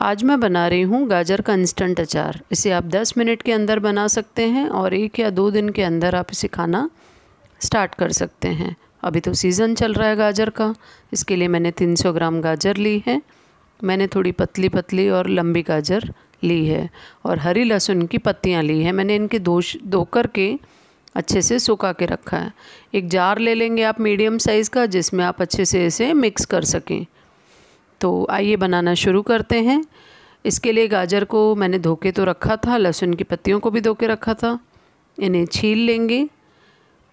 आज मैं बना रही हूँ गाजर का इंस्टेंट अचार इसे आप 10 मिनट के अंदर बना सकते हैं और एक या दो दिन के अंदर आप इसे खाना स्टार्ट कर सकते हैं अभी तो सीज़न चल रहा है गाजर का इसके लिए मैंने 300 ग्राम गाजर ली है मैंने थोड़ी पतली पतली और लंबी गाजर ली है और हरी लहसुन की पत्तियाँ ली है मैंने इनके दो धो कर के अच्छे से सुखा के रखा है एक जार ले लेंगे आप मीडियम साइज़ का जिसमें आप अच्छे से इसे मिक्स कर सकें तो आइए बनाना शुरू करते हैं इसके लिए गाजर को मैंने धो के तो रखा था लहसुन की पत्तियों को भी धो के रखा था इन्हें छील लेंगे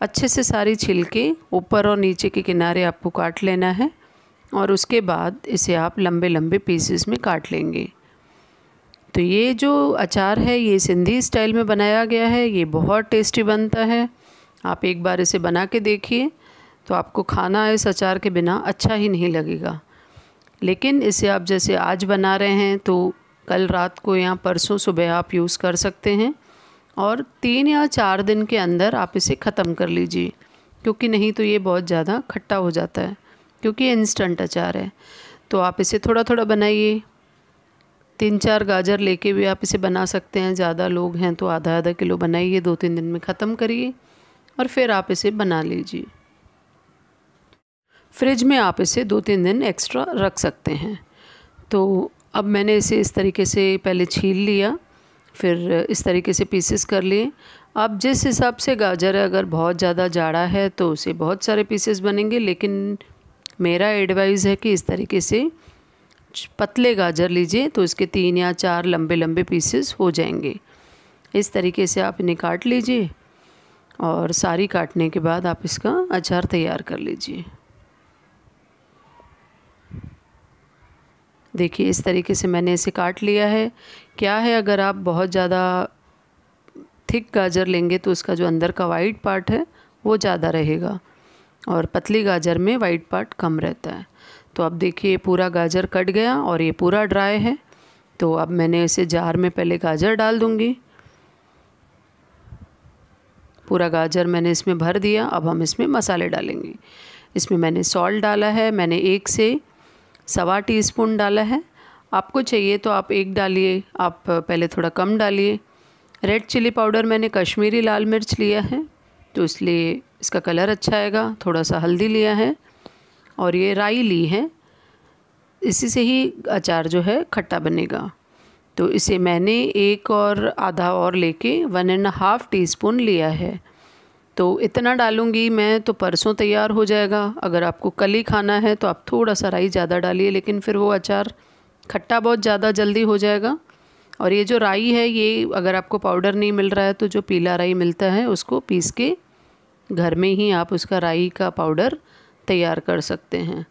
अच्छे से सारी छील के ऊपर और नीचे के किनारे आपको काट लेना है और उसके बाद इसे आप लंबे लंबे पीसेस में काट लेंगे तो ये जो अचार है ये सिंधी स्टाइल में बनाया गया है ये बहुत टेस्टी बनता है आप एक बार इसे बना के देखिए तो आपको खाना इस अचार के बिना अच्छा ही नहीं लगेगा लेकिन इसे आप जैसे आज बना रहे हैं तो कल रात को या परसों सुबह आप यूज़ कर सकते हैं और तीन या चार दिन के अंदर आप इसे ख़त्म कर लीजिए क्योंकि नहीं तो ये बहुत ज़्यादा खट्टा हो जाता है क्योंकि ये इंस्टेंट अचार है तो आप इसे थोड़ा थोड़ा बनाइए तीन चार गाजर लेके भी आप इसे बना सकते हैं ज़्यादा लोग हैं तो आधा आधा किलो बनाइए दो तीन दिन में ख़त्म करिए और फिर आप इसे बना लीजिए फ्रिज में आप इसे दो तीन दिन एक्स्ट्रा रख सकते हैं तो अब मैंने इसे इस तरीके से पहले छील लिया फिर इस तरीके से पीसेस कर लिए अब जिस हिसाब से गाजर अगर बहुत ज़्यादा जाड़ा है तो उसे बहुत सारे पीसेस बनेंगे लेकिन मेरा एडवाइस है कि इस तरीके से पतले गाजर लीजिए तो इसके तीन या चार लंबे लंबे पीसेस हो जाएंगे इस तरीके से आप इन्हें काट लीजिए और सारी काटने के बाद आप इसका अचार तैयार कर लीजिए देखिए इस तरीके से मैंने इसे काट लिया है क्या है अगर आप बहुत ज़्यादा थिक गाजर लेंगे तो उसका जो अंदर का वाइट पार्ट है वो ज़्यादा रहेगा और पतली गाजर में वाइट पार्ट कम रहता है तो अब देखिए पूरा गाजर कट गया और ये पूरा ड्राई है तो अब मैंने इसे जार में पहले गाजर डाल दूँगी पूरा गाजर मैंने इसमें भर दिया अब हम इसमें मसाले डालेंगे इसमें मैंने सॉल्ट डाला है मैंने एक से सवा टी स्पून डाला है आपको चाहिए तो आप एक डालिए आप पहले थोड़ा कम डालिए रेड चिली पाउडर मैंने कश्मीरी लाल मिर्च लिया है तो इसलिए इसका कलर अच्छा आएगा थोड़ा सा हल्दी लिया है और ये राई ली है इसी से ही अचार जो है खट्टा बनेगा तो इसे मैंने एक और आधा और लेके one and half teaspoon लिया है तो इतना डालूँगी मैं तो परसों तैयार हो जाएगा अगर आपको कल ही खाना है तो आप थोड़ा सा राई ज़्यादा डालिए लेकिन फिर वो अचार खट्टा बहुत ज़्यादा जल्दी हो जाएगा और ये जो राई है ये अगर आपको पाउडर नहीं मिल रहा है तो जो पीला राई मिलता है उसको पीस के घर में ही आप उसका राई का पाउडर तैयार कर सकते हैं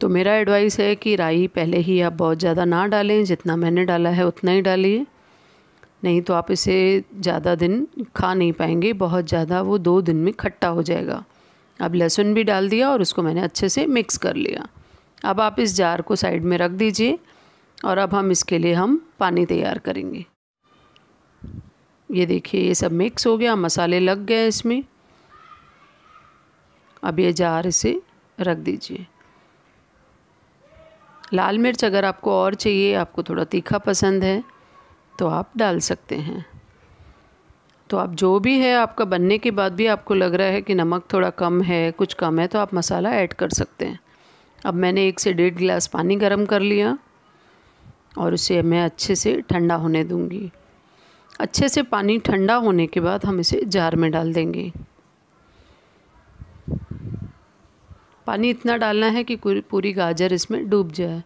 तो मेरा एडवाइस है कि राई पहले ही आप बहुत ज़्यादा ना डालें जितना मैंने डाला है उतना ही डालिए नहीं तो आप इसे ज़्यादा दिन खा नहीं पाएंगे बहुत ज़्यादा वो दो दिन में खट्टा हो जाएगा अब लहसुन भी डाल दिया और उसको मैंने अच्छे से मिक्स कर लिया अब आप इस जार को साइड में रख दीजिए और अब हम इसके लिए हम पानी तैयार करेंगे ये देखिए ये सब मिक्स हो गया मसाले लग गए इसमें अब ये जार इसे रख दीजिए लाल मिर्च अगर आपको और चाहिए आपको थोड़ा तीखा पसंद है तो आप डाल सकते हैं तो आप जो भी है आपका बनने के बाद भी आपको लग रहा है कि नमक थोड़ा कम है कुछ कम है तो आप मसाला ऐड कर सकते हैं अब मैंने एक से डेढ़ गिलास पानी गर्म कर लिया और उसे मैं अच्छे से ठंडा होने दूंगी अच्छे से पानी ठंडा होने के बाद हम इसे जार में डाल देंगे पानी इतना डालना है कि पूरी गाजर इसमें डूब जाए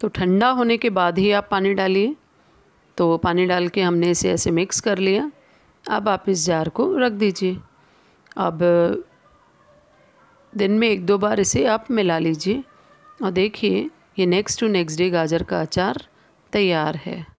तो ठंडा होने के बाद ही आप पानी डालिए तो पानी डाल के हमने इसे ऐसे मिक्स कर लिया अब आप इस जार को रख दीजिए अब दिन में एक दो बार इसे आप मिला लीजिए और देखिए ये नेक्स्ट टू नेक्स्ट डे गाजर का अचार तैयार है